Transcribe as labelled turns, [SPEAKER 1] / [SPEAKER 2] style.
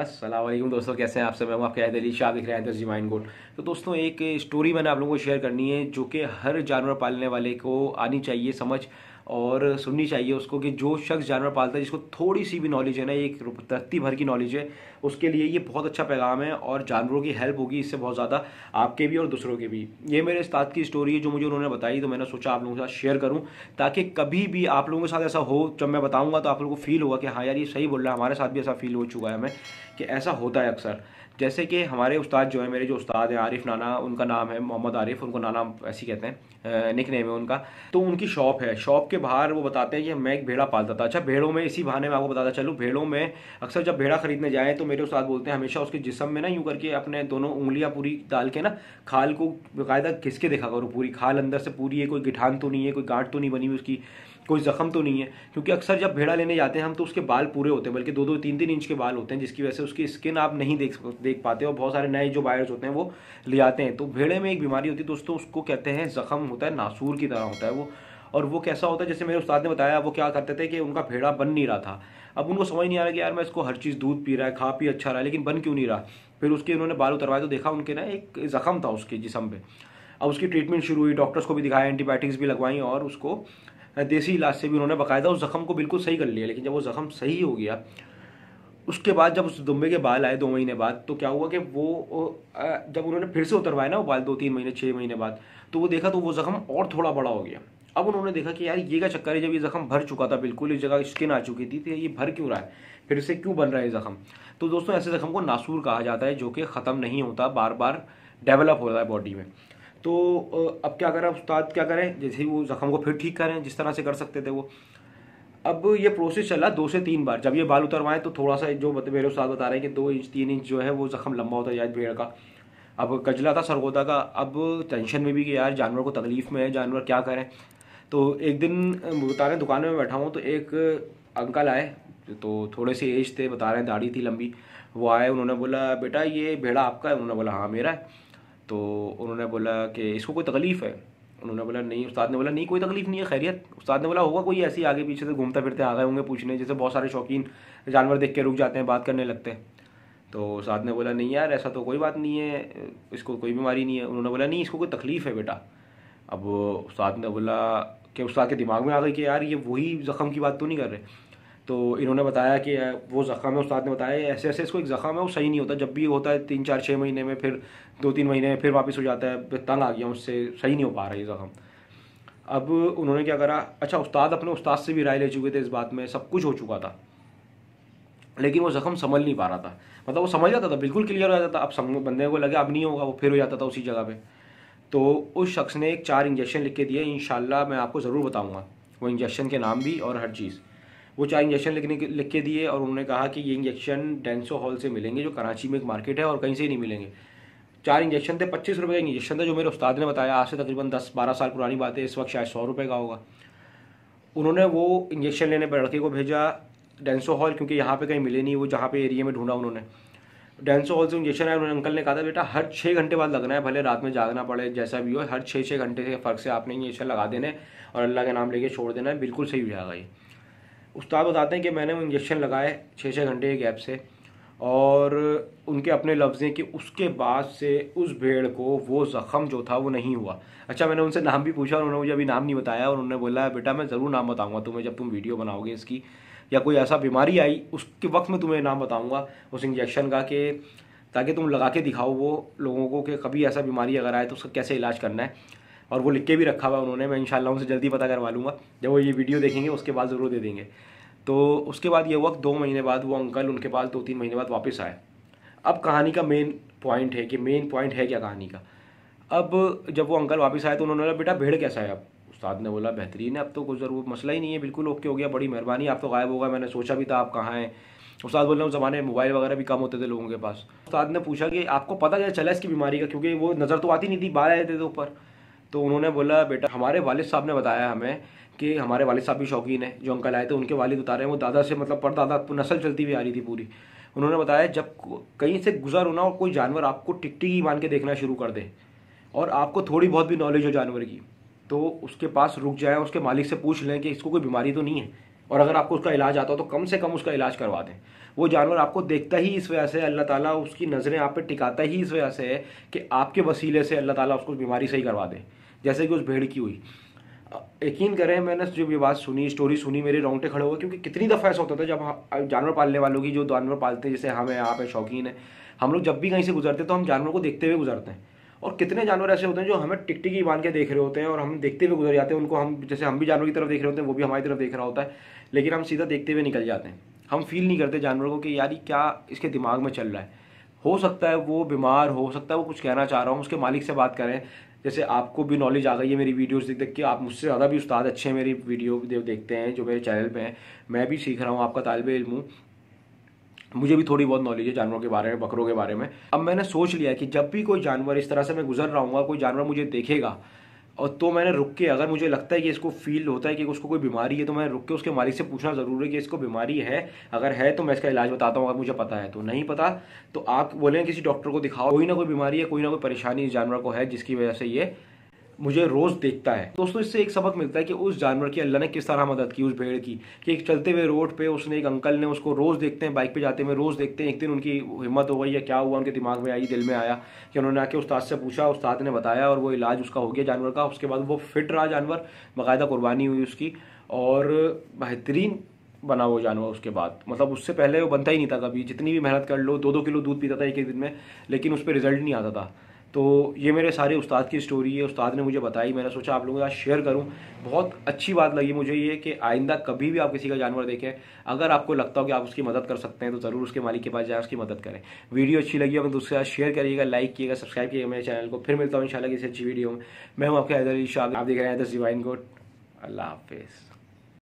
[SPEAKER 1] असलम दोस्तों कैसे हैं आप सब मैं हूँ आपके अली शाह दिख रहे हैं दर्जी माइन गोल्ड तो दोस्तों एक स्टोरी मैंने आप लोगों को शेयर करनी है जो कि हर जानवर पालने वाले को आनी चाहिए समझ और सुननी चाहिए उसको कि जो शख्स जानवर पालता है जिसको थोड़ी सी भी नॉलेज है ना एक धरती भर की नॉलेज है उसके लिए ये बहुत अच्छा पैगाम है और जानवरों की हेल्प होगी इससे बहुत ज़्यादा आपके भी और दूसरों के भी ये मेरे उस्ताद की स्टोरी है जो मुझे उन्होंने बताई तो मैंने सोचा आप लोगों के साथ शेयर करूँ ताकि कभी भी आप लोगों के साथ ऐसा हो जब मैं बताऊँगा तो आप लोगों को फील होगा कि हाँ यार ये सही बोल रहा है हमारे साथ भी ऐसा फील हो चुका है हमें कि ऐसा होता है अक्सर जैसे कि हमारे उस्ताद जो है मेरे जो उस्ताद हैं आरिफ नाना उनका नाम है मोहम्मद आरिफ उनको नाना ऐसे कहते हैं निक नेम है उनका तो उनकी शॉप है शॉप के बाहर वो बताते हैं कि मैं एक भेड़ा पालता था अच्छा भेड़ों में इसी बहाने में आपको बताता चलूँ भेड़ों में अक्सर जब भेड़ा खरीदने जाएँ तो मेरे उस्ताद बोलते हैं हमेशा उसके जिसम में ना यूँ करके अपने दोनों उंगलियाँ पूरी डाल के ना खाल को बाकायदा घिस के देखा करो पूरी खाल अंदर से पूरी है कोई गिठान तो नहीं है कोई गांठ तो नहीं बनी हुई उसकी कोई ज़ख्म तो नहीं है क्योंकि अक्सर जब भेड़ा लेने जाते हैं हम तो उसके बाल पूरे होते हैं बल्कि दो दो तीन तीन इंच के बाल होते हैं जिसकी वजह से उसकी स्किन आप नहीं देख देख पाते और बहुत सारे नए जो बायर्स होते हैं वो ले आते हैं तो भेड़े में एक बीमारी होती है दोस्तों उसको कहते हैं ज़ख्म होता है नासूर की तरह होता है वो और वो कैसा होता है जैसे मेरे उस्ताद ने बताया वो क्या करते थे कि उनका भेड़ा बन नहीं रहा था अब उनको समझ नहीं आ रहा कि यार मैं इसको हर चीज़ दूध पी रहा है खा पी अच्छा रहा है लेकिन बन क्यों नहीं रहा फिर उसके उन्होंने बाल उतरवाए तो देखा उनके ना एक ज़ख्म था उसके जिसम पे अब उसकी ट्रीटमेंट शुरू हुई डॉक्टर्स को भी दिखाया एंटीबायोटिक्स भी लगवाई और उसको देसी इलाज से भी उन्होंने बकायदा उस जख्म को बिल्कुल सही कर लिया लेकिन जब वो ज़ख़म सही हो गया उसके बाद जब उस दुम्बे के बाल आए दो महीने बाद तो क्या हुआ कि वो जब उन्होंने फिर से उतरवाए ना वो बाल दो तीन महीने छः महीने बाद तो वो देखा तो वो ज़ख़म और थोड़ा बड़ा हो गया अब उन्होंने देखा कि यार ये का चक्कर है जब ये ज़ख़म भर चुका था बिल्कुल इस जगह स्किन आ चुकी थी तो ये भर क्यों रहा है फिर से क्यों बन रहा है ज़ख़म तो दोस्तों ऐसे जख्म को नासूर कहा जाता है जो कि ख़त्म नहीं होता बार बार डेवलप हो रहा है बॉडी में तो अब क्या करें उस्ताद क्या करें जैसे ही वो जख्म को फिर ठीक करें जिस तरह से कर सकते थे वो अब ये प्रोसेस चला दो से तीन बार जब ये बाल उतरवाएं तो थोड़ा सा जो मेरे उस्ताद बता रहे हैं कि दो इंच तीन इंच जो है वो जख्म लंबा होता है यार भेड़ का अब कजला था सरगोदा का अब टेंशन में भी कि यार जानवर को तकलीफ़ में है जानवर क्या करें तो एक दिन बता रहे हैं दुकान में बैठा हूँ तो एक अंकल आए तो थोड़े से एज थे बता रहे हैं दाढ़ी थी लंबी वो आए उन्होंने बोला बेटा ये भेड़ा आपका है उन्होंने बोला हाँ मेरा है तो उन्होंने बोला कि इसको कोई तकलीफ़ है उन्होंने बोला नहीं उस्ताद ने बोला नहीं कोई तकलीफ़ नहीं है खैरियत उस्ताद ने बोला होगा कोई ऐसी आगे पीछे से घूमते फिरते आ गए होंगे पूछने जैसे बहुत सारे शौकीन जानवर देख के रुक जाते हैं बात करने लगते हैं तो उस्ताद ने बोला नहीं यार ऐसा तो कोई बात नहीं है इसको कोई बीमारी नहीं है उन्होंने बोला नहीं इसको कोई तकलीफ़ है बेटा अब उस्ताद ने बोला कि उस्ताद के दिमाग में आ गई कि यार ये वही ज़ख़म की बात तो नहीं कर रहे तो इन्होंने बताया कि वो ज़ख़म है उस्ताद ने बताया ऐसे ऐसे इसको एक ज़ख़म है वो सही नहीं होता जब भी होता है तीन चार छः महीने में फिर दो तीन महीने में फिर वापस हो जाता है तंग आ गया उससे सही नहीं हो पा रहा ये ज़ख़म अब उन्होंने क्या करा अच्छा उस्ताद अपने उस्ताद से भी राय ले चुके थे इस बात में सब कुछ हो चुका था लेकिन वो ज़ख़म संभल नहीं पा रहा था मतलब वो समझ जाता था बिल्कुल क्लियर हो जाता था अब बंदे को लगे अब नहीं होगा वो फिर हो जाता था उसी जगह पर तो उस शख्स ने एक चार इंजेक्शन लिख के दिए इन मैं आपको ज़रूर बताऊँगा वो इंजेक्शन के नाम भी और हर चीज़ वो चार इंजेक्शन लिखने के लिख के दिए और उन्होंने कहा कि ये इंजेक्शन डेंसो हॉल से मिलेंगे जो कराची में एक मार्केट है और कहीं से ही नहीं मिलेंगे चार इंजेक्शन थे पच्चीस रुपये का इंजेक्शन था जो मेरे उस्ताद ने बताया आज से तकरीबन दस बारह साल पुरानी बात है इस वक्त शायद सौ रुपये का होगा उन्होंने वो इंजेक्शन लेने पर लड़के को भेजा डेंसो हॉल क्योंकि यहाँ पर कहीं मिले नहीं वो जहाँ पे एरिया में ढूंढा उन्होंने डेंसो हॉल से इंजेक्शन आया उन्होंने अंकल ने कहा था बेटा हर छः घंटे बाद लगना है भले रात में जागना पड़े जैसा भी हो हर छः छः घंटे के फ़र्क से आपने इंजेक्शन लगा देने और अल्लाह के नाम लेके छोड़ देना है बिल्कुल सही हो जाएगा ये उस्ताद बताते हैं कि मैंने वो इंजेक्शन लगाए छः छः घंटे के गैप से और उनके अपने लफ्ज़ हैं कि उसके बाद से उस भेड़ को वो ज़ख़म जो था वो नहीं हुआ अच्छा मैंने उनसे नाम भी पूछा और उन्होंने मुझे अभी नाम नहीं बताया और उन्होंने बोला बेटा मैं ज़रूर नाम बताऊँगा तुम्हें जब तुम वीडियो बनाओगे इसकी या कोई ऐसा बीमारी आई उसके वक्त में तुम्हें नाम बताऊँगा उस इंजेक्शन का कि ताकि तुम लगा के दिखाओ वो लोगों को कि कभी ऐसा बीमारी अगर आए तो उसका कैसे इलाज करना है और वो लिख के भी रखा हुआ है उन्होंने मैं इंशाल्लाह उनसे जल्दी पता करवा लूँगा जब वो ये वीडियो देखेंगे उसके बाद ज़रूर दे देंगे तो उसके बाद ये वक्त दो महीने बाद वो अंकल उनके पास दो तीन महीने बाद वापस आए अब कहानी का मेन पॉइंट है कि मेन पॉइंट है क्या कहानी का अब जब वो अंकल वापस आए तो उन्होंने बोला बेटा भीड़ कैसा है अब उस्ताद ने बोला बेहतरीन है अब तो गुजर जरूर मसला ही नहीं है बिल्कुल ओके हो गया बड़ी मेहरबानी आप तो गायब हो गया मैंने सोचा भी था आप कहाँ हैं उस्ताद बोल रहे उस ज़माने में मोबाइल वगैरह भी कम होते थे लोगों के पास उस्ताद ने पूछा कि आपको पता क्या चला इसकी बीमारी का क्योंकि वो नज़र तो आती नहीं थी बाहर आए थे तो ऊपर तो उन्होंने बोला बेटा हमारे वालिद साहब ने बताया हमें कि हमारे वालिद साहब भी शौकीन है जो अंकल आए थे उनके वालिद उतारे हैं वो दादा से मतलब परदादा नस्ल चलती हुई आ रही थी पूरी उन्होंने बताया जब कहीं से गुजर होना और कोई जानवर आपको ही मान के देखना शुरू कर दे और आपको थोड़ी बहुत भी नॉलेज हो जानवर की तो उसके पास रुक जाए उसके मालिक से पूछ लें कि इसको कोई बीमारी तो नहीं है और अगर आपको उसका इलाज आता हो तो कम से कम उसका इलाज करवा दें वो जानवर आपको देखता ही इस वजह से अल्लाह ताला उसकी नज़रें आप पे टिकाता ही इस वजह से है कि आपके वसीले से अल्लाह ताला उसको बीमारी सही करवा दें जैसे कि उस भेड़ की हुई यकीन करें मैंने जब ये बात सुनी स्टोरी सुनी मेरे रोंगटे खड़े हुए क्योंकि कितनी दफ़ा ऐसा होता था जब हाँ, जानवर पालने वालों की जो जानवर पालते हैं जैसे हम हैं आप हैं शौकीन है हम लोग जब भी कहीं से गुजरते हैं तो हम जानवरों को देखते हुए गुजरते हैं और कितने जानवर ऐसे होते हैं जो हमें टिकटिकी बांध के देख रहे होते हैं और हम देखते हुए गुजर जाते हैं उनको हम जैसे हम भी जानवर की तरफ देख रहे होते हैं वो भी हमारी तरफ देख रहा होता है लेकिन हम सीधा देखते हुए निकल जाते हैं हम फील नहीं करते जानवर को कि यार क्या इसके दिमाग में चल रहा है हो सकता है वो बीमार हो सकता है वो कुछ कहना चाह रहा हूँ उसके मालिक से बात करें जैसे आपको भी नॉलेज आ गई है मेरी वीडियोस देख देख के आप मुझसे ज़्यादा भी उस्ताद अच्छे हैं मेरी वीडियो देखते हैं जो मेरे चैनल पे हैं मैं भी सीख रहा हूँ आपका तालब इल्म हूँ मुझे भी थोड़ी बहुत नॉलेज है जानवरों के बारे में बकरों के बारे में अब मैंने सोच लिया कि जब भी कोई जानवर इस तरह से मैं गुजर रहा हूँ कोई जानवर मुझे देखेगा और तो मैंने रुक के अगर मुझे लगता है कि इसको फील होता है कि उसको कोई बीमारी है तो मैं रुक के उसके मालिक से पूछना ज़रूरी है कि इसको बीमारी है अगर है तो मैं इसका इलाज बताता हूँ अगर मुझे पता है तो नहीं पता तो आप बोले किसी डॉक्टर को दिखाओ कोई ना कोई बीमारी है कोई ना कोई परेशानी इस जानवर को है जिसकी वजह से ये मुझे रोज देखता है दोस्तों इससे एक सबक मिलता है कि उस जानवर की अल्लाह ने किस तरह मदद की उस भेड़ की कि एक चलते हुए रोड पे उसने एक अंकल ने उसको रोज देखते हैं बाइक पे जाते हुए रोज देखते हैं एक दिन उनकी हिम्मत हो गई या क्या हुआ उनके दिमाग में आई दिल में आया कि उन्होंने आके उस्ताद से पूछा उस्ताद ने बताया और वो इलाज उसका हो गया जानवर का उसके बाद वो फिट रहा जानवर बाकायदा कुर्बानी हुई उसकी और बेहतरीन बना वो जानवर उसके बाद मतलब उससे पहले वो बनता ही नहीं था कभी जितनी भी मेहनत कर लो दो दो किलो दूध पीता था एक एक दिन में लेकिन उस पर रिजल्ट नहीं आता था तो ये मेरे सारे उस्ताद की स्टोरी है उस्ताद ने मुझे बताई मैंने सोचा आप लोगों के साथ शेयर करूं बहुत अच्छी बात लगी मुझे ये कि आइंदा कभी भी आप किसी का जानवर देखें अगर आपको लगता हो कि आप उसकी मदद कर सकते हैं तो ज़रूर उसके मालिक के पास जाएं उसकी मदद करें वीडियो अच्छी लगी हो दूसरे तो उसके साथ शेयर करिएगा लाइक किएगा सब्सक्राइब किएगा मेरे चैनल को फिर मिलता हूँ इन शाला किसी अच्छी वीडियो में मैं हूँ आपके हैदर शाह आप देख रहे हैं हैदर जीवाइन को अल्लाह हाफिज़